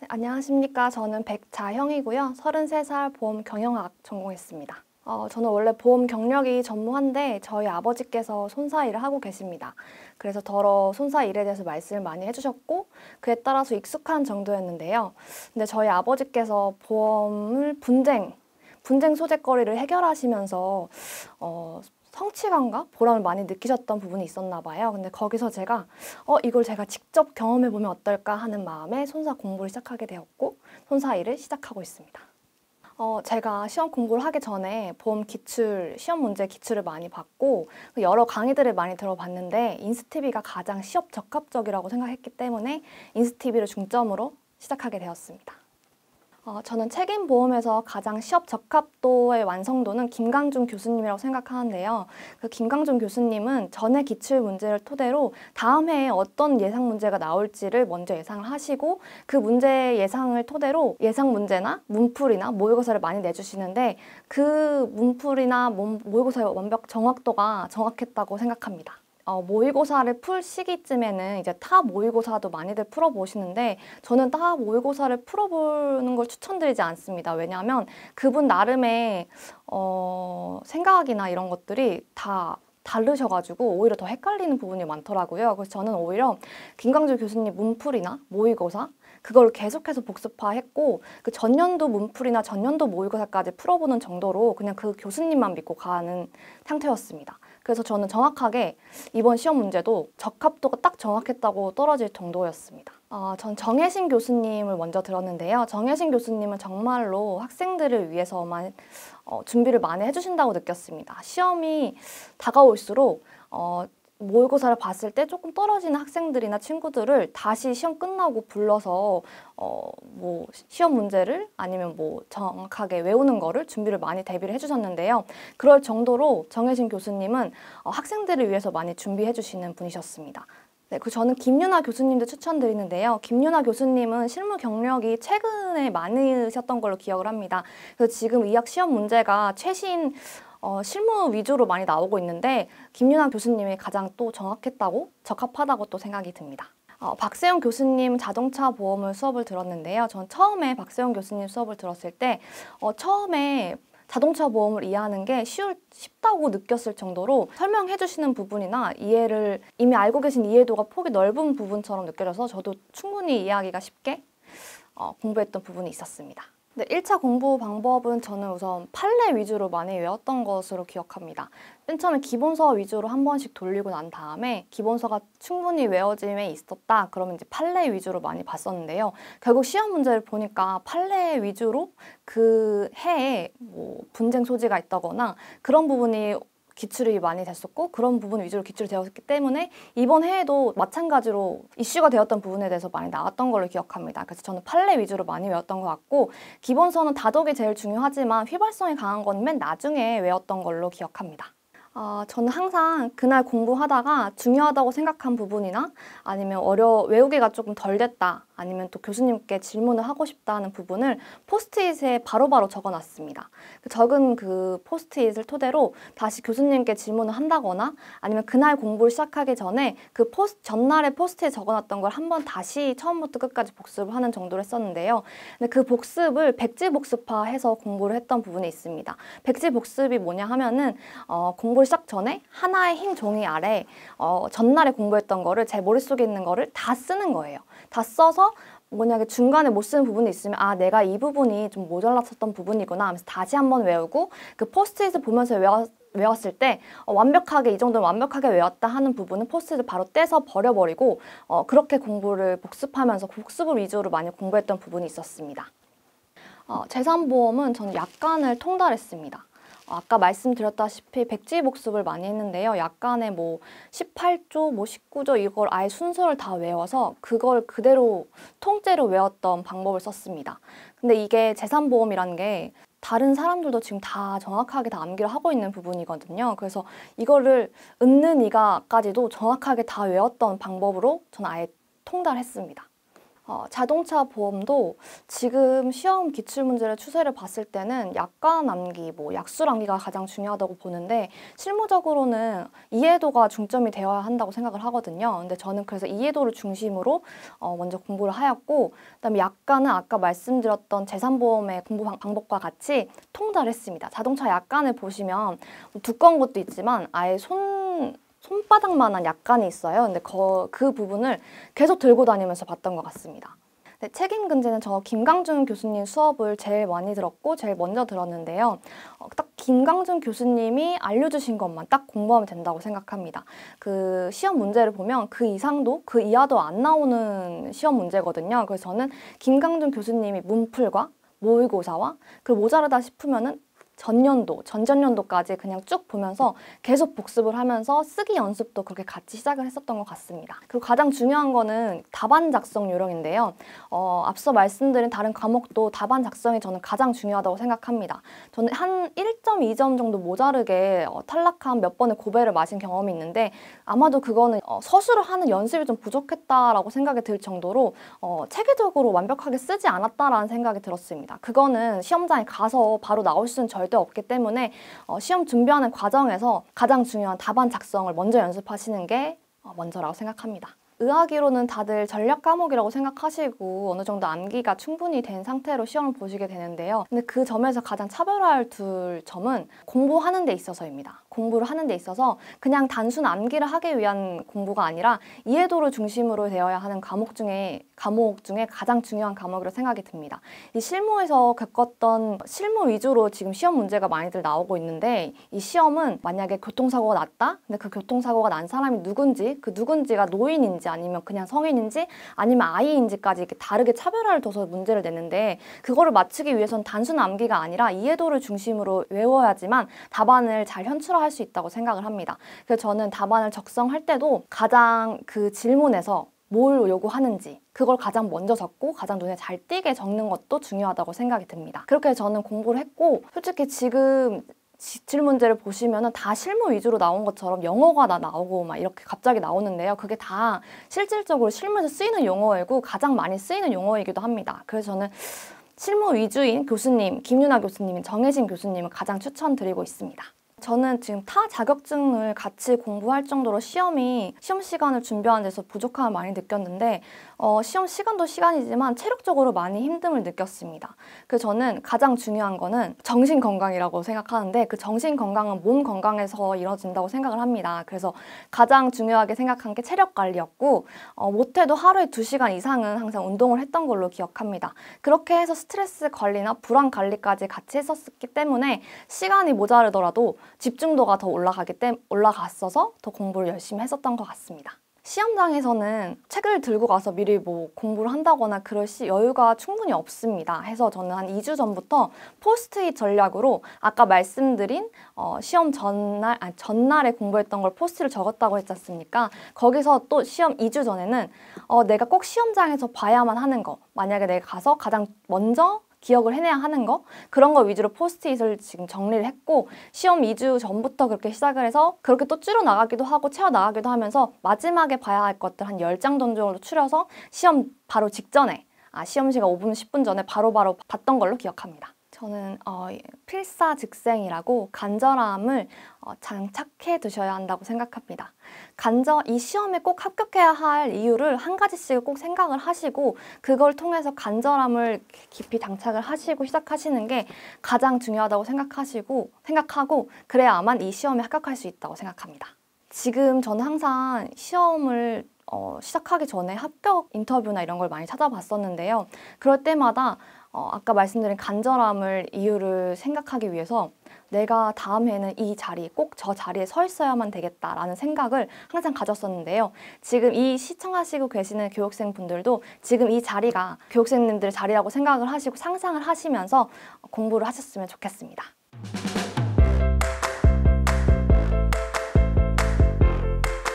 네, 안녕하십니까. 저는 백자형이고요. 33살 보험 경영학 전공했습니다. 어, 저는 원래 보험 경력이 전무한데 저희 아버지께서 손사 일을 하고 계십니다. 그래서 더러 손사 일에 대해서 말씀을 많이 해주셨고 그에 따라서 익숙한 정도였는데요. 근데 저희 아버지께서 보험을 분쟁 분쟁 소재거리를 해결하시면서 어, 성취감과 보람을 많이 느끼셨던 부분이 있었나 봐요. 근데 거기서 제가 어 이걸 제가 직접 경험해 보면 어떨까 하는 마음에 손사 공부를 시작하게 되었고 손사 일을 시작하고 있습니다. 어, 제가 시험 공부를 하기 전에 보험 기출, 시험 문제 기출을 많이 봤고 그 여러 강의들을 많이 들어봤는데 인스티비가 가장 시업 적합적이라고 생각했기 때문에 인스티비를 중점으로 시작하게 되었습니다. 어, 저는 책임보험에서 가장 시업 적합도의 완성도는 김강준 교수님이라고 생각하는데요. 그 김강준 교수님은 전의 기출 문제를 토대로 다음 해에 어떤 예상 문제가 나올지를 먼저 예상을 하시고 그 문제 예상을 토대로 예상 문제나 문풀이나 모의고사를 많이 내주시는데 그 문풀이나 모의고사의 완벽 정확도가 정확했다고 생각합니다. 어, 모의고사를 풀 시기쯤에는 이제 타 모의고사도 많이들 풀어보시는데 저는 타 모의고사를 풀어보는 걸 추천드리지 않습니다. 왜냐하면 그분 나름의 어, 생각이나 이런 것들이 다 다르셔가지고 오히려 더 헷갈리는 부분이 많더라고요. 그래서 저는 오히려 김광주 교수님 문풀이나 모의고사 그걸 계속해서 복습화했고 그 전년도 문풀이나 전년도 모의고사까지 풀어보는 정도로 그냥 그 교수님만 믿고 가는 상태였습니다. 그래서 저는 정확하게 이번 시험 문제도 적합도가 딱 정확했다고 떨어질 정도였습니다. 어, 전 정혜신 교수님을 먼저 들었는데요. 정혜신 교수님은 정말로 학생들을 위해서만 어, 준비를 많이 해주신다고 느꼈습니다. 시험이 다가올수록 어, 모의고사를 봤을 때 조금 떨어지는 학생들이나 친구들을 다시 시험 끝나고 불러서 어 뭐 시험 문제를 아니면 뭐 정확하게 외우는 거를 준비를 많이 대비를 해주셨는데요. 그럴 정도로 정혜진 교수님은 어, 학생들을 위해서 많이 준비해 주시는 분이셨습니다. 네, 그 저는 김윤아 교수님도 추천드리는데요. 김윤아 교수님은 실무 경력이 최근에 많으셨던 걸로 기억을 합니다. 그래서 지금 의학 시험 문제가 최신 어, 실무 위주로 많이 나오고 있는데 김윤환 교수님이 가장 또 정확했다고 적합하다고 또 생각이 듭니다. 어, 박세영 교수님 자동차 보험을 수업을 들었는데요. 전 처음에 박세영 교수님 수업을 들었을 때 어, 처음에 자동차 보험을 이해하는 게 쉬울, 쉽다고 느꼈을 정도로 설명해 주시는 부분이나 이해를 이미 알고 계신 이해도가 폭이 넓은 부분처럼 느껴져서 저도 충분히 이해하기가 쉽게 어, 공부했던 부분이 있었습니다. 네, 1차 공부 방법은 저는 우선 판례 위주로 많이 외웠던 것으로 기억합니다. 맨 처음에 기본서 위주로 한 번씩 돌리고 난 다음에 기본서가 충분히 외워짐에 있었다 그러면 이제 판례 위주로 많이 봤었는데요. 결국 시험 문제를 보니까 판례 위주로 그 해에 뭐 분쟁 소지가 있다거나 그런 부분이 기출이 많이 됐었고 그런 부분 위주로 기출이 되었기 때문에 이번 해에도 마찬가지로 이슈가 되었던 부분에 대해서 많이 나왔던 걸로 기억합니다. 그래서 저는 판례 위주로 많이 외웠던 것 같고 기본서는 다독이 제일 중요하지만 휘발성이 강한 건 맨 나중에 외웠던 걸로 기억합니다. 어, 저는 항상 그날 공부하다가 중요하다고 생각한 부분이나 아니면 어려 외우기가 조금 덜 됐다 아니면 또 교수님께 질문을 하고 싶다는 부분을 포스트잇에 바로바로 적어놨습니다. 그 적은 그 포스트잇을 토대로 다시 교수님께 질문을 한다거나 아니면 그날 공부를 시작하기 전에 그 포스, 전날에 포스트잇 에 적어놨던 걸 한번 다시 처음부터 끝까지 복습을 하는 정도로 했었는데요. 근데 그 복습을 백지 복습화해서 공부를 했던 부분이 있습니다. 백지 복습이 뭐냐 하면은 어, 공부를 시작 전에 하나의 흰 종이 아래 어, 전날에 공부했던 거를 제 머릿속에 있는 거를 다 쓰는 거예요. 다 써서 만약에 중간에 못 쓰는 부분이 있으면 아 내가 이 부분이 좀 모자랐었던 부분이구나 하면서 다시 한번 외우고 그 포스트잇을 보면서 외웠, 외웠을 때 어, 완벽하게 이 정도는 완벽하게 외웠다 하는 부분은 포스트잇을 바로 떼서 버려버리고 어, 그렇게 공부를 복습하면서 복습을 위주로 많이 공부했던 부분이 있었습니다. 어, 재산보험은 저는 약관을 통달했습니다. 아까 말씀드렸다시피 백지 복습을 많이 했는데요. 약간의 뭐 18조, 뭐 19조 이걸 아예 순서를 다 외워서 그걸 그대로 통째로 외웠던 방법을 썼습니다. 근데 이게 재산보험이라는 게 다른 사람들도 지금 다 정확하게 다 암기를 하고 있는 부분이거든요. 그래서 이거를 읊는 이가까지도 정확하게 다 외웠던 방법으로 저는 아예 통달했습니다. 어, 자동차 보험도 지금 시험 기출문제를 추세를 봤을 때는 약간 암기, 뭐 약술 암기가 가장 중요하다고 보는데 실무적으로는 이해도가 중점이 되어야 한다고 생각을 하거든요. 근데 저는 그래서 이해도를 중심으로 어, 먼저 공부를 하였고 그다음에 약간은 아까 말씀드렸던 재산보험의 공부 방법과 같이 통달했습니다. 자동차 약간을 보시면 두꺼운 것도 있지만 아예 손 손바닥만한 약간이 있어요. 근데 거, 그 부분을 계속 들고 다니면서 봤던 것 같습니다. 네, 책임근지는 저 김강준 교수님 수업을 제일 많이 들었고 제일 먼저 들었는데요. 어, 딱 김강준 교수님이 알려주신 것만 딱 공부하면 된다고 생각합니다. 그 시험 문제를 보면 그 이상도 그 이하도 안 나오는 시험 문제거든요. 그래서 저는 김강준 교수님이 문풀과 모의고사와 그 모자라다 싶으면은 전년도, 전전년도까지 그냥 쭉 보면서 계속 복습을 하면서 쓰기 연습도 그렇게 같이 시작을 했었던 것 같습니다. 그리고 가장 중요한 거는 답안 작성 요령인데요. 어, 앞서 말씀드린 다른 과목도 답안 작성이 저는 가장 중요하다고 생각합니다. 저는 한 1.2점 정도 모자르게 어, 탈락한 몇 번의 고배를 마신 경험이 있는데 아마도 그거는 어, 서술을 하는 연습이 좀 부족했다라고 생각이 들 정도로 어, 체계적으로 완벽하게 쓰지 않았다라는 생각이 들었습니다. 그거는 시험장에 가서 바로 나올 수는 절 절대 없기 때문에 어, 시험 준비하는 과정에서 가장 중요한 답안 작성을 먼저 연습하시는 게 어, 먼저라고 생각합니다. 의학이로는 다들 전략 과목이라고 생각하시고 어느 정도 암기가 충분히 된 상태로 시험을 보시게 되는데요. 근데 그 점에서 가장 차별화할 둘 점은 공부하는 데 있어서입니다. 공부를 하는 데 있어서 그냥 단순 암기를 하기 위한 공부가 아니라 이해도를 중심으로 되어야 하는 과목 중에 과목 중에 가장 중요한 과목으로 생각이 듭니다. 이 실무에서 겪었던 실무 위주로 지금 시험 문제가 많이들 나오고 있는데 이 시험은 만약에 교통사고가 났다? 근데 그 교통사고가 난 사람이 누군지 그 누군지가 노인인지 아니면 그냥 성인인지 아니면 아이인지까지 이렇게 다르게 차별화를 둬서 문제를 내는데 그거를 맞추기 위해선 단순 암기가 아니라 이해도를 중심으로 외워야지만 답안을 잘현출 추가할 수 있다고 생각을 합니다. 그래서 저는 답안을 적성할 때도 가장 그 질문에서 뭘 요구하는지 그걸 가장 먼저 적고 가장 눈에 잘 띄게 적는 것도 중요하다고 생각이 듭니다. 그렇게 저는 공부를 했고 솔직히 지금 질문제를 보시면다 실무 위주로 나온 것처럼 영어가 다 나오고 막 이렇게 갑자기 나오는데요. 그게 다 실질적으로 실무에서 쓰이는 용어이고 가장 많이 쓰이는 용어이기도 합니다. 그래서 저는 실무 위주인 교수님, 김윤아 교수님, 정혜진 교수님을 가장 추천드리고 있습니다. 저는 지금 타 자격증을 같이 공부할 정도로 시험이 시험 시간을 준비하는 데서 부족함을 많이 느꼈는데 어, 시험 시간도 시간이지만 체력적으로 많이 힘듦을 느꼈습니다. 그 저는 가장 중요한 거는 정신 건강이라고 생각하는데 그 정신 건강은 몸 건강에서 이뤄진다고 생각을 합니다. 그래서 가장 중요하게 생각한 게 체력 관리였고 어, 못해도 하루에 두시간 이상은 항상 운동을 했던 걸로 기억합니다. 그렇게 해서 스트레스 관리나 불안 관리까지 같이 했었기 때문에 시간이 모자르더라도 집중도가 더 올라가기 때문에 올라갔어서 더 공부를 열심히 했었던 것 같습니다. 시험장에서는 책을 들고 가서 미리 뭐 공부를 한다거나 그럴 시 여유가 충분히 없습니다. 해서 저는 한 2주 전부터 포스트잇 전략으로 아까 말씀드린 어, 시험 전날, 아 전날에 공부했던 걸 포스트를 적었다고 했지 않습니까? 거기서 또 시험 2주 전에는 어, 내가 꼭 시험장에서 봐야만 하는 거. 만약에 내가 가서 가장 먼저 기억을 해내야 하는 거 그런 거 위주로 포스트잇을 지금 정리를 했고 시험 2주 전부터 그렇게 시작을 해서 그렇게 또 줄여 나가기도 하고 채워 나가기도 하면서 마지막에 봐야 할 것들 한 10장 정도로 추려서 시험 바로 직전에 아 시험 시간 5분 10분 전에 바로바로 바로 봤던 걸로 기억합니다. 저는 어, 필사 즉생이라고 간절함을 어, 장착해 두셔야 한다고 생각합니다. 간절 이 시험에 꼭 합격해야 할 이유를 한 가지씩 꼭 생각을 하시고 그걸 통해서 간절함을 깊이 장착을 하시고 시작하시는 게 가장 중요하다고 생각하시고 생각하고 그래야만 이 시험에 합격할 수 있다고 생각합니다. 지금 저는 항상 시험을 어, 시작하기 전에 합격 인터뷰나 이런 걸 많이 찾아봤었는데요. 그럴 때마다 어, 아까 말씀드린 간절함을 이유를 생각하기 위해서 내가 다음에는 이 자리, 꼭 저 자리에 서 있어야만 되겠다라는 생각을 항상 가졌었는데요. 지금 이 시청하시고 계시는 교육생분들도 지금 이 자리가 교육생님들 의 자리라고 생각을 하시고 상상을 하시면서 공부를 하셨으면 좋겠습니다.